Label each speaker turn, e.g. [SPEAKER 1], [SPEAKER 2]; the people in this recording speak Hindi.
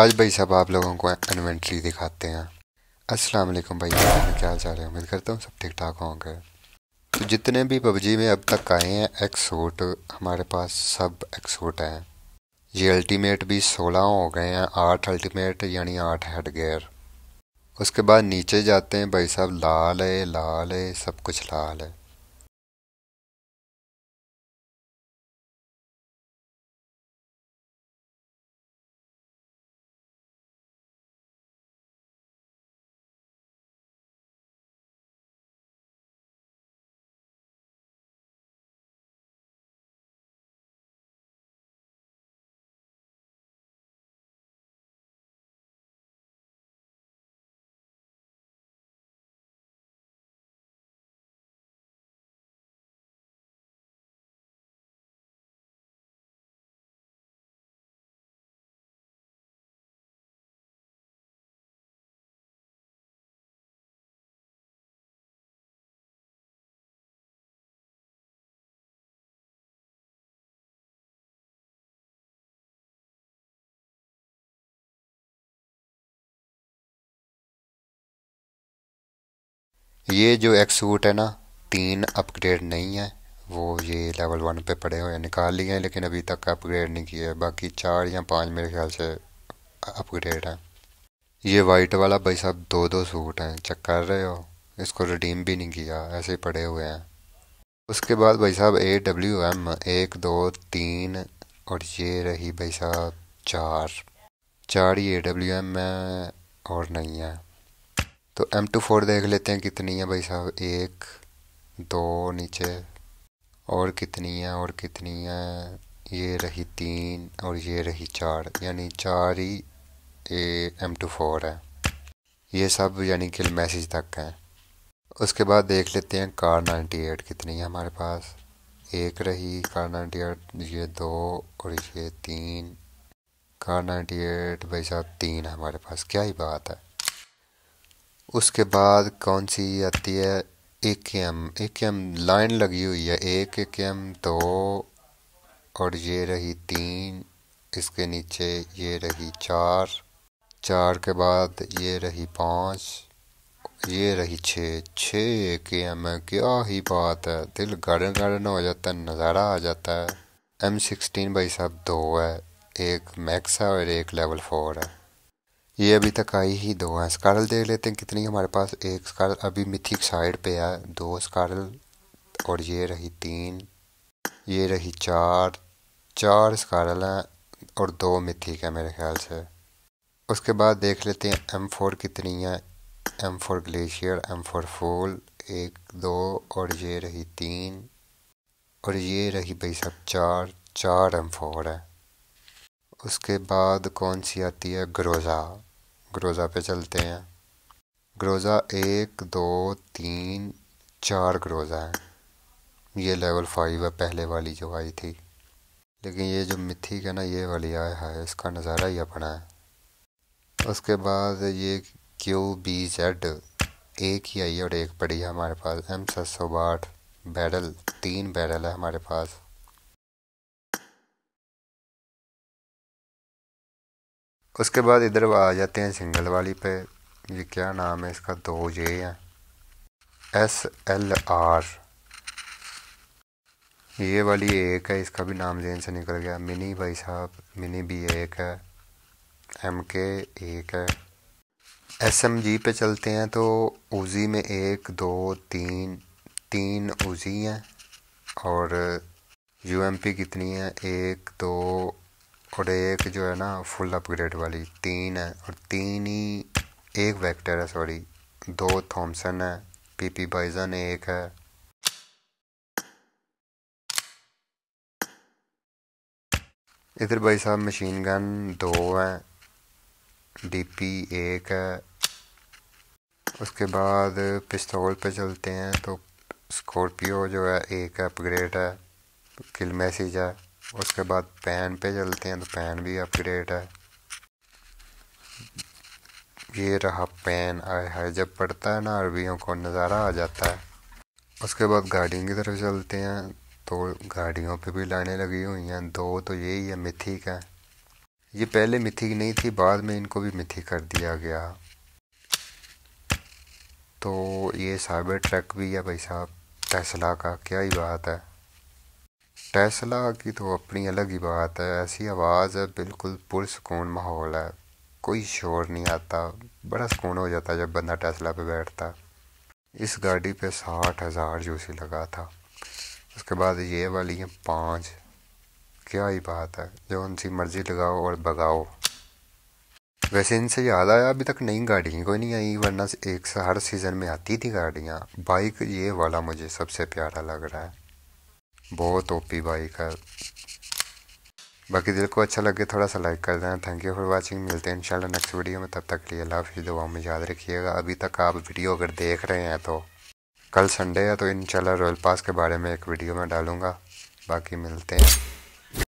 [SPEAKER 1] आज भाई साहब आप लोगों को इन्वेंट्री दिखाते हैं अस्सलाम वालेकुम भाई साहब क्या हाल चाल है उम्मीद करता हूँ सब ठीक ठाक होंगे तो जितने भी पबजी में अब तक आए हैं एक्सोट हमारे पास सब एक्सोट हैं ये अल्टीमेट भी सोलह हो गए हैं आठ अल्टीमेट यानी आठ हेड गेयर उसके बाद नीचे जाते हैं भाई साहब लाल है लाल है सब कुछ लाल है ये जो एक्स सूट है ना तीन अपग्रेड नहीं है वो ये लेवल वन पे पड़े हुए निकाल लिए हैं लेकिन अभी तक अपग्रेड नहीं किए है बाकी चार या पाँच मेरे ख्याल से अपग्रेड हैं ये वाइट वाला भाई साहब दो दो सूट हैं चेक कर रहे हो इसको रिडीम भी नहीं किया ऐसे ही पड़े हुए हैं उसके बाद भाई साहब ए डब्ल्यू एम एक दो तीन और ये रही भाई साहब चार चार ही ए डब्ल्यू एम है और नहीं है तो एम टू फोर देख लेते हैं कितनी है भाई साहब एक दो नीचे और कितनी है और कितनी है ये रही तीन और ये रही चार यानी चार ही एम टू फोर है ये सब यानी कि मैसेज तक हैं उसके बाद देख लेते हैं कार नाइन्टी एट कितनी है हमारे पास एक रही कार नाइन्टी एट ये दो और ये तीन कार नाइन्टी एट भाई साहब तीन है हमारे पास क्या ही बात है उसके बाद कौन सी आती है ए के एम ए के एम लाइन लगी हुई है एक ए के एम दो और ये रही तीन इसके नीचे ये रही चार चार के बाद ये रही पाँच ये रही छः छः के एम है क्या ही बात है दिल गार्डन गार्डन हो जाता है नज़ारा आ जाता है एम सिक्सटीन भाई साहब दो है एक मैक्स है और एक लेवल फोर है ये अभी तक आई ही दो हैं स्कारल देख लेते हैं कितनी हमारे पास एक स्कारल अभी मिथिक साइड पे है दो स्कारल और ये रही तीन ये रही चार चार स्कारल हैं और दो मिथिक है मेरे ख्याल से उसके बाद देख लेते हैं एम फोर कितनी हैं M four glacier M four फूल एक दो और ये रही तीन और ये रही भाई सब चार चार एम फोर है उसके बाद कौन सी आती है ग्रोज़ा ग्रोज़ा पे चलते हैं ग्रोज़ा एक दो तीन चार ग्रोज़ा हैं ये लेवल फाइव है पहले वाली जो आई थी लेकिन ये जो मिथी है ना ये वाली आया है इसका नज़ारा ही अपना है उसके बाद ये क्यू बी जेड एक ही आई है और एक पड़ी है हमारे पास एम सात सौ बैरल तीन बैरल है हमारे पास उसके बाद इधर आ जाते हैं सिंगल वाली पे ये क्या नाम है इसका दो जे है एस एल आर ये वाली एक है इसका भी नाम जेन से निकल गया मिनी भाई साहब मिनी भी एक है एम के एक है एस एम जी पे चलते हैं तो उजी में एक दो तीन तीन उजी हैं और यू एम पी कितनी है एक दो और एक जो है ना फुल अपग्रेड वाली तीन है और तीन ही एक वेक्टर है सॉरी दो थॉमसन है पीपी बाइजन एक है इधर भाई साहब मशीन गन दो है डीपी एक है उसके बाद पिस्तौल पे चलते हैं तो स्कॉर्पियो जो है एक अपग्रेड है किल मैसेज है उसके बाद पैन पे चलते हैं तो पैन भी अपग्रेड है ये रहा पैन आए हाय जब पड़ता है ना अरबियों को नज़ारा आ जाता है उसके बाद गाड़ियों की तरफ चलते हैं तो गाड़ियों पे भी लाइनें लगी हुई हैं दो तो यही है मिथिक है ये पहले मिथिक नहीं थी बाद में इनको भी मिथिक कर दिया गया तो ये साइबर ट्रक भी है भाई साहब टेस्ला का क्या ही बात है टेस्ला की तो अपनी अलग ही बात है ऐसी आवाज़ है बिल्कुल पुरसकून माहौल है कोई शोर नहीं आता बड़ा सुकून हो जाता है जब बंदा टेस्ला पे बैठता है इस गाड़ी पे साठ हज़ार जूसी लगा था उसके बाद ये वाली है पाँच क्या ही बात है जो उनकी मर्ज़ी लगाओ और भगाओ वैसे इनसे याद आया अभी तक नई गाड़ी कोई नहीं आई वरना एक हर सीज़न में आती थी गाड़ियाँ बाइक ये वाला मुझे सबसे प्यारा लग रहा है बहुत ओपी बाइक है बाकी दिल को अच्छा लगे थोड़ा सा लाइक कर देना थैंक यू फॉर वाचिंग मिलते हैं इंशाल्लाह नेक्स्ट वीडियो में तब तक लिए लाभ ही दुआ में याद रखिएगा अभी तक आप वीडियो अगर देख रहे हैं तो कल संडे है तो इंशाल्लाह रॉयल पास के बारे में एक वीडियो में डालूँगा बाकी मिलते हैं